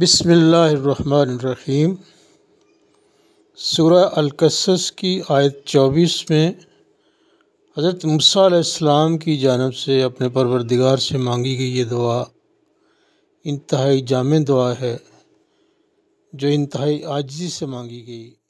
बसमीम सूरह अलकसस की आयत 24 में हज़रत मूसम की जानब से अपने परवरदिगार से मांगी गई ये दुआ इंतहाई जाम दुआ है जो इंतहाई आजी से मांगी गई